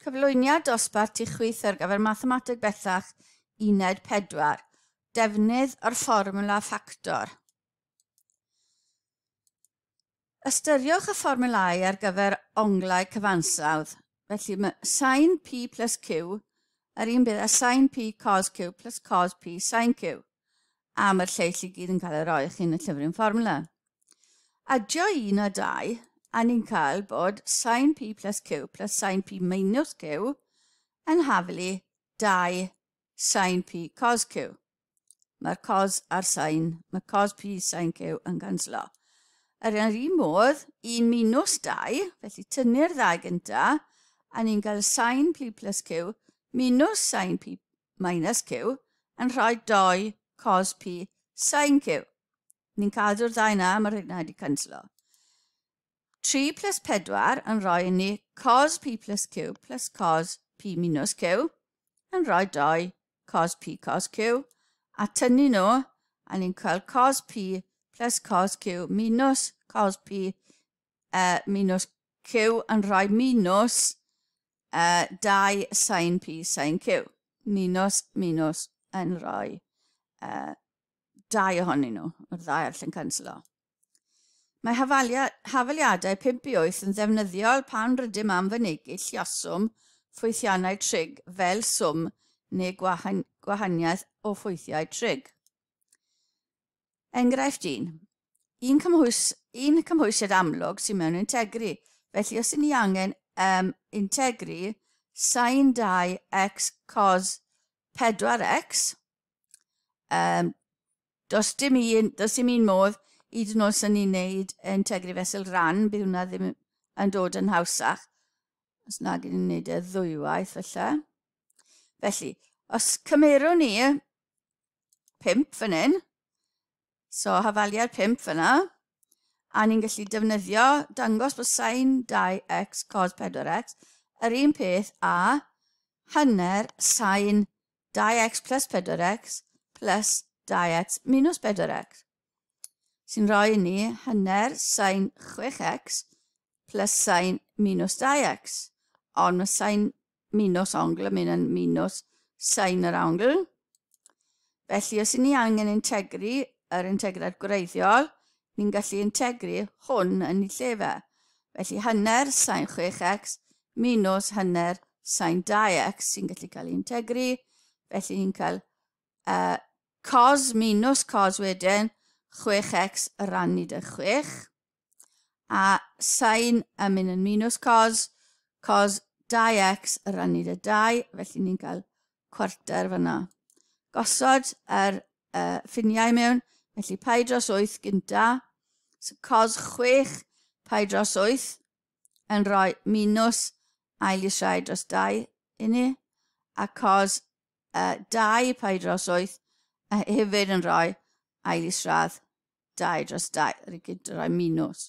Cyflwyniad dosbarth i chwith ar gyfer mathemateg bellach uned 4. Defnydd o'r fformwla ffactor. Ystyriwch y fformwlau ar gyfer onglau cyfansawdd. Felly mae sin p plus q yr un bydd a sin p cos q plus cos p sin q. A mae'r lleill i gyd yn cael ei roi chi'n yn y llyfrin fformwla. Adio un a dau a ni'n cael bod sin p plus q plus sin p minus q yn haflu 2 sin p cos q. Mae'r cos a'r sin, mae cos p sin q yn ganslo. Yr un un modd, 1 minus 2, felly tynnu'r ddau gynta, a ni'n cael sin p plus q minus sin p minus q yn rhoi 2 cos p sin q. Ni'n cadw'r ddau na, mae'r hynna wedi canslo. 3 plus 4 yn rhoi ni cos p plus q plus cos p minus q yn rhoi 2 cos p cos q a tynnu nhw a ni'n cael cos p plus cos q minus cos p uh, minus q yn rhoi minus uh, 2 sin p sin q minus minus yn rhoi uh, 2 ohonyn nhw, yr ddau all yn canslo. Mae hafaliadau 5 i 8 yn ddefnyddiol pan rydym am fynegu lliaswm ffwythiannau trig fel swm neu gwahaniaeth o ffwythiau trig. Enghraifft 1. Un, cymhwys, un cymhwysiad amlwg sy'n mewn integri. Felly, os ydym ni angen um, integri sain 2x cos 4x, um, dos dim un, dos dim un modd i dyn oes yn ni'n neud yn tegru fesel ran, bydd hwnna ddim yn dod yn hawsach, os nag yn neud y ddwywaith felly. Felly, os cymerwn ni pimp fan hyn, so hafaliad pimp fan yna, a ni'n gallu defnyddio dangos bod sain 2x cos 4x yr un peth a hynner sain 2x plus 4x plus 2x minus 4x sy'n rhoi ni hynner sain 6x plus sain minus 2x. Ond mae sain minus ongl yn mynd yn minus sain yr ongl. Felly, os i ni angen integru yr integrad gwreiddiol, ni'n gallu integru hwn yn ei llefa. Felly, hynner sain 6x minus hynner sain 2x sy'n gallu cael ei integru. Felly, ni'n cael uh, cos minus cos wedyn 6x rannu dy 6. A sain yn mynd yn minus cos, cos 2x rannu dy 2, felly ni'n cael cwarter fyna. Gosod yr er, uh, ffiniau mewn, felly pai dros 8 gynta. So cos 6 pai dros 8 yn rhoi minus ail i dros 2 i ni. A cos uh, 2 pai dros 8 uh, hefyd yn rhoi minus ail isradd, 2 dros 2, yr y gyd roi minws.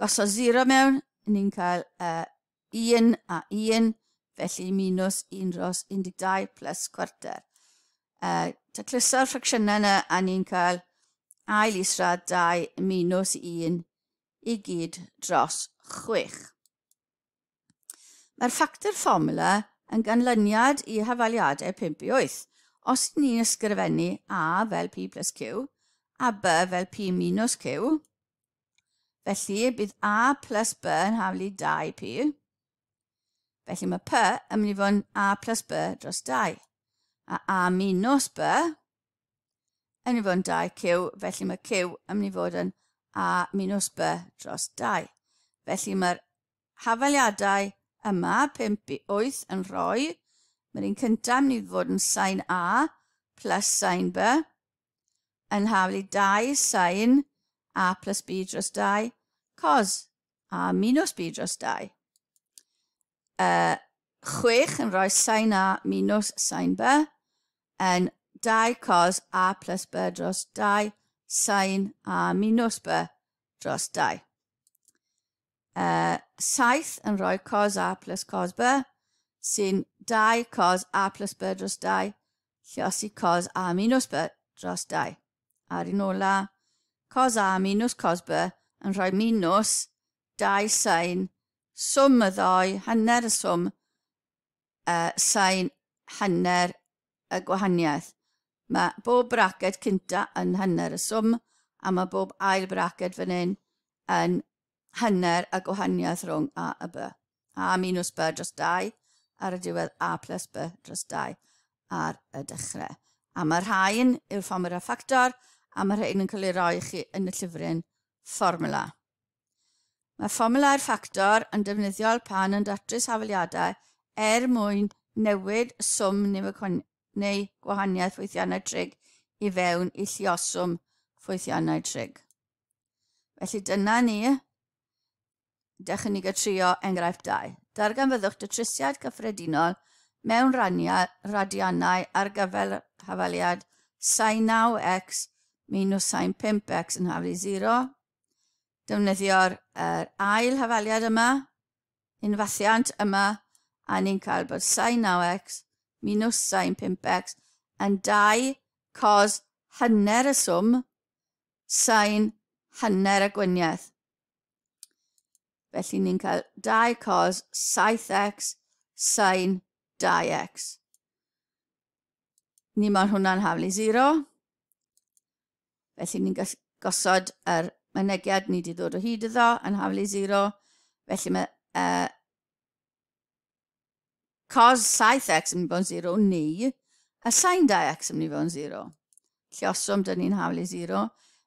Gosod 0 mewn, ni'n cael uh, 1 a 1, felly minws 1 dros 12 plus cwarter. Uh, ta cluso'r ffracsiynau yna a ni'n cael ail isradd 2 minws 1 i gyd dros 6. Mae'r ffactor fformula yn ganlyniad i hafaliadau 5 i 8. Os ni'n ysgrifennu A fel P plus Q, a b fel p minus q. Felly, bydd a plus b yn haflu 2p. Felly mae p yn mynd i fod yn a plus b dros 2. A a minus b yn mynd i fod yn 2q, felly mae q yn mynd i fod yn a minus b dros 2. Felly mae'r hafaliadau yma, 5 i 8, yn rhoi. Mae'r un cyntaf yn mynd i fod yn sain a plus sain b yn hawl i 2 sain a plus b dros 2 cos a minus b dros 2. Uh, 6 yn rhoi sain a minus sain b yn 2 cos a plus b dros 2 sain a minus b dros 2. Uh, 7 yn rhoi cos a plus cos b sy'n 2 cos a plus b dros 2 llos i cos a minus b dros 2 ar un ola. Cos A minus cos B yn rhoi minus 2 sain, swm y ddoi, hynner y swm, uh, sain hynner y gwahaniaeth. Mae bob braced cynta yn hynner y swm a mae bob ail braced fan hyn yn hynner y gwahaniaeth rhwng A a B. A minus B dros 2 ar y diwedd A plus B dros 2 ar y dechrau. A mae'r rhain yw'r fformwyr a ffactor, a mae rhain yn cael ei roi chi yn y llyfrin fformula. Mae fformula'r ffactor yn defnyddiol pan yn datrys hafaliadau er mwyn newid swm neu gwahaniaeth weithiannau trig i fewn i lluoswm ffwythiannau trig. Felly dyna ni, dechnegau gytrio enghraifft 2. Dargan fyddwch datrysiad cyffredinol mewn radiannau ar gyfer hafaliad Sainaw X minus sain 5x yn haflu 0. Defnyddio'r er ail hafaliad yma, unfathiant yma, a ni'n cael bod sain 9x minus sain 5x yn 2 cos hynner y swm sain hynner y gwyniaeth. Felly ni'n cael 2 cos 7x sain 2x. Ni moyn hwnna'n haflu 0. Felly ni'n gosod yr mynegiad ni wedi ddod o hyd iddo yn haflu 0. Felly mae uh, cos 7x yn mynd i fod yn 0 ni, a sain 2x yn mynd i fod yn 0. Llioswm dyn ni'n haflu 0.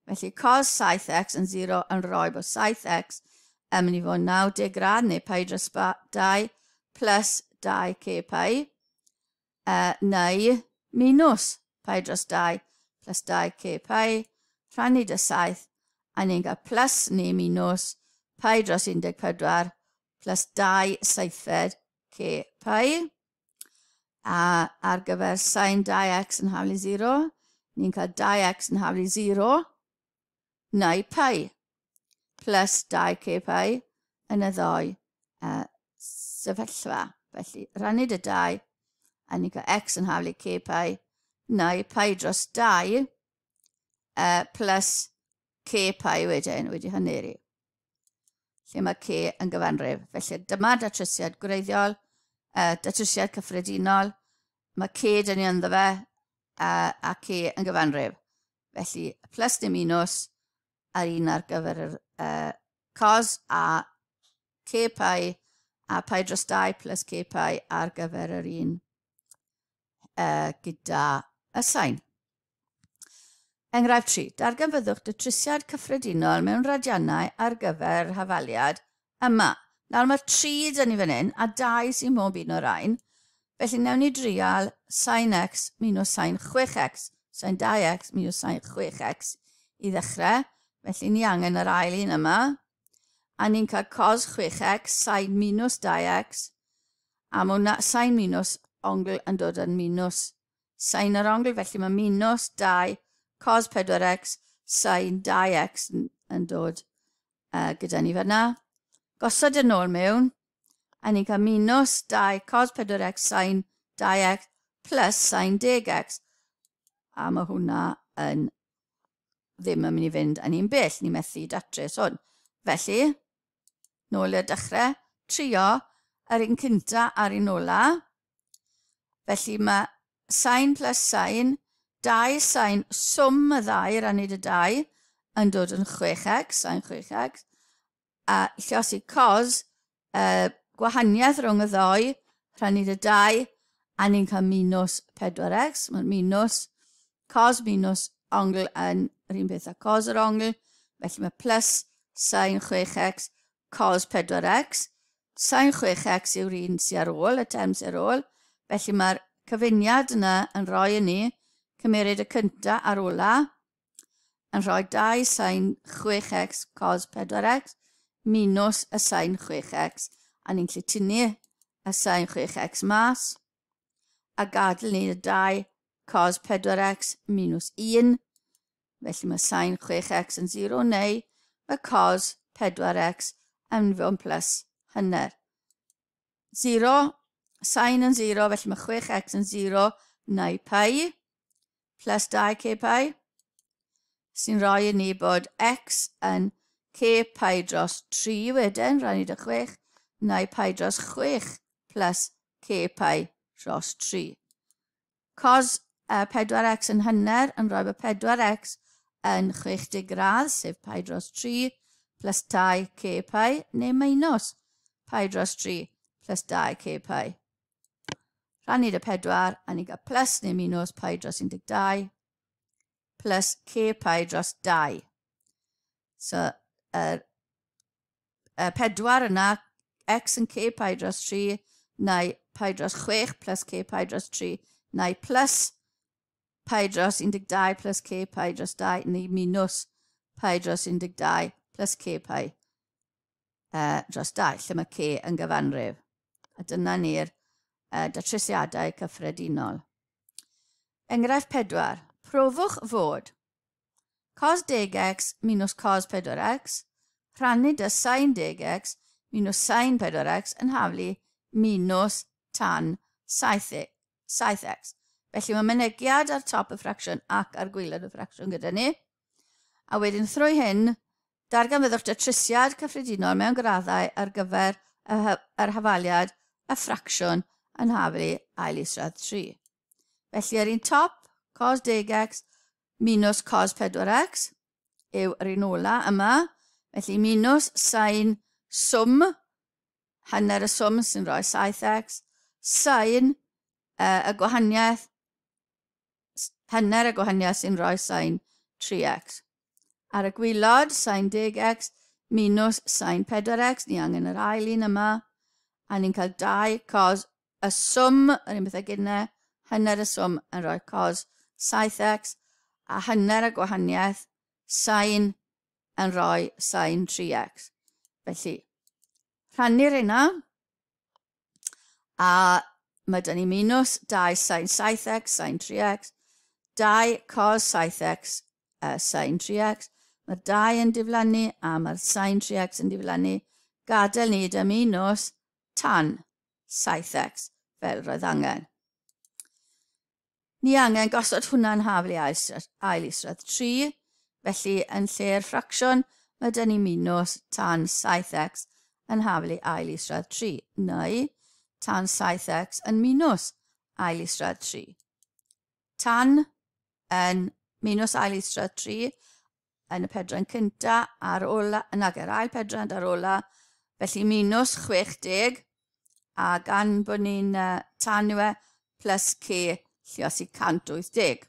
Felly cos 7x yn 0 yn rhoi bod 7x yn mynd i fod 90 grad neu pi dros 2 plus 2k pi uh, neu minus pi dros 2 plus 2k pi rhannu dy saith, a ni'n cael plus neu nos, pai dros 14 plus 2 seithfed c pai. A ar gyfer sain 2x yn hafli 0, ni'n cael 2x yn hafli 0 neu pai plus 2c pai yn y ddoi uh, sefyllfa. Felly, rannu dy 2 a ni'n cael x yn hafli c pai neu pai dros 2 uh, plus K pi wedyn wedi hynny ry. Lle mae K yn gyfanrif. Felly dyma datrysiad gwreiddiol, uh, datrysiad cyffredinol. Mae K dyn ni ynddo fe uh, a K yn gyfanrif. Felly plus neu minus ar un ar gyfer yr uh, cos a K pi a pi dros 2 plus K pi ar gyfer yr un uh, gyda y sain. Enghraifft 3. Darganfyddwch dy trisiad cyffredinol mewn radiannau ar gyfer hafaliad yma. Nawr mae'r tri dyn ni fan hyn a dau sy'n mob un o'r ein. Felly newn ni drial sain x minus sain 6x, sain 2x minus sain 6x i ddechrau. Felly ni angen yr ail un yma. A ni'n cael cos 6x, sain minus 2x. A mae hwnna sin minus ongl yn dod yn minus sain yr ongl, felly mae minus 2 cos 4x sain 2x yn, yn dod uh, gyda ni fyna. Gosod yn ôl mewn, a ni'n cael minus 2 cos 4x sain 2x plus sain 10x. A mae hwnna yn ddim yn mynd i fynd yn un bell, ni'n methu datrys hwn. Felly, nôl y dechrau, trio yr un cynta a'r un ola. Felly mae sain plus sain 2 sain swm y ddau, yr anid y 2, yn dod yn 6x, sain 6x, a llos i cos, uh, gwahaniaeth rhwng y ddoi, rhanid y 2, a ni'n cael minus 4x, mae'n minus cos minus ongl yn yr un beth a cos yr ongl, felly mae plus sain 6x cos 4x, sain 6x yw'r un sy'n ar ôl, y term sy'n ar ôl, felly mae'r cyfuniad yna yn rhoi yn ni cymeriad y cyntaf ar ola yn rhoi 2 sain 6x cos 4x minus y sain 6x a ni'n llitynnu y sain 6x mas a gadael ni y 2 cos 4x minus 1 felly mae sain 6x yn 0 neu mae cos 4x yn fo'n plus hynner. 0, sain yn 0, felly mae 6x yn 0 neu pi plus 2k pi. Sy'n rhoi i ni bod x yn k pi dros 3 wedyn, rhaid ni dy 6, neu pi dros 6 plus k pi dros 3. Cos uh, 4x yn hynner yn rhoi bod 4x yn 60 gradd, sef pi dros 3, plus 2 k pi, neu minus pi dros 3 plus 2 k pi. Rhan pedwar, a ni'n cael plus neu minus pi dros 12 plus k pi dros 2. So, yr er, pedwar yna, x yn k pi dros 3, neu pi dros 6 plus k pi dros 3, neu plus pi dros 12 plus k pi dros 2, neu minus pi dros 12 plus k pi uh, dros 2, lle mae k yn gyfanrif. A dyna ni'r uh, datrysiadau cyffredinol. Enghraifft 4. Profwch fod cos 10x minus cos 4x rhannu dy sain 10x minus sain 4x yn haflu minus tan 7x. E- Felly mae mynegiad ar top y ffracsiwn ac ar gwylod y ffracsiwn gyda ni. A wedyn thrwy hyn, darganfyddwch datrysiad cyffredinol mewn graddau ar gyfer yr hafaliad y ffracsiwn yn haflu ail isradd 3. Felly yr un top, cos 10x minus cos 4x yw yr un ola yma. Felly minus sain swm, hanner y swm sy'n rhoi 7x, sain uh, y gwahaniaeth, hanner y gwahaniaeth sy'n rhoi sain 3x. Ar y gwylod, sain 10x minus sain 4x, ni angen yr ail un yma, a ni'n cael 2 cos y swm, yr un bethau gyda, hynny'r y swm yn rhoi cos 7x, a hynny'r y gwahaniaeth, sain yn rhoi sain 3x. Felly, rhannu'r hynna, a mae dyn ni minus 2 sain 7x, sain 3x, 2 cos 7x, uh, sain 3x, mae'r 2 yn diflannu a mae'r sain 3x yn diflannu, gadael ni dy minus tan 7x fel roedd angen. Ni angen gosod hwnna'n i ail isradd 3, felly yn lle'r ffracsiwn mae dyn ni minus tan 7x yn i ail isradd 3, neu tan 7x yn minus ail isradd 3. Tan yn minus ail isradd 3 yn y pedran cynta ar ola, yn agor ail pedran ar ola, felly minus 60 a gan bod ni'n uh, tanwe plus C llios i 180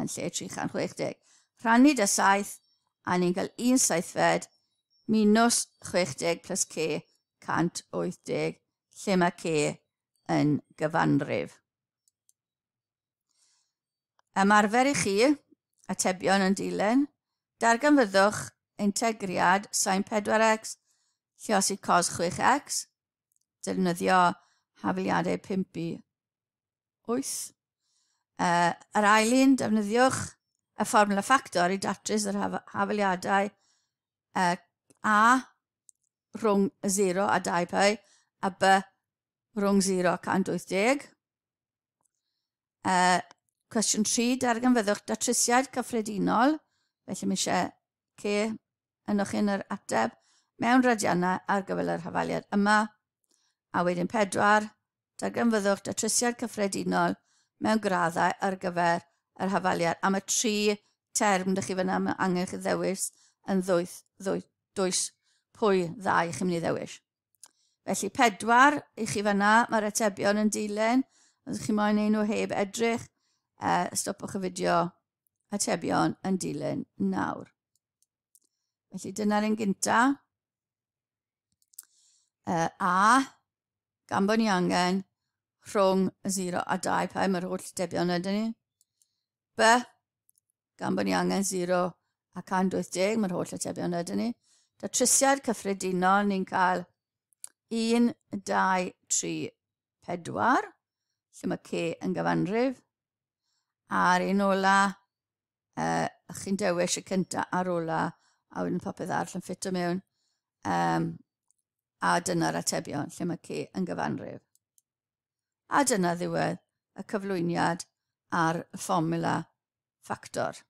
yn lle 360. Rhannu dy saith a ni'n cael un saithfed minus 60 plus C 180 lle mae C yn gyfanrif. Ymarfer i chi, atebion yn dilyn, darganfyddwch integriad sain 4x llios i cos 6x defnyddio hafiliadau pimp i 8. Uh, yr ail un, defnyddiwch y fformula ffactor i datrys yr hafiliadau uh, a rhwng 0 a 2 pi a b rhwng 0 a 180. Uh, cwestiwn 3, darganfyddwch datrysiad cyffredinol, felly mae eisiau ce yn o'ch yn yr ateb mewn radiannau ar gyfer yr hafaliad yma A wedyn pedwar, darganfyddwch datrysiad cyffredinol mewn graddau ar gyfer yr hafaliad. Am y tri term ydych chi fyna mae angen chi ddewis yn ddwyth, ddwyth, dwys pwy ddau chi'n mynd i ddewis. Felly pedwar i chi fyna, mae'r atebion yn dilyn, os chi moyn ein nhw heb edrych, uh, stopwch y fideo atebion yn dilyn nawr. Felly dyna'r un gyntaf. Uh, a, gan bod ni angen rhwng 0 a 2 pa mae'r holl debion ydyn ni. B, gan bod ni angen 0 a 180, mae'r holl atebion ydyn ni. Da trisiad cyffredinol ni'n cael 1, 2, 3, 4, lle mae C yn gyfanrif. A'r un ola, uh, chi'n dewis y cyntaf ar ola, a wedyn popeth arall yn ffitio mewn. Um, A dyna'r atebion lle mae ce yn gyfanrif. A dyna ddiwedd y cyflwyniad ar y fformula ffactor.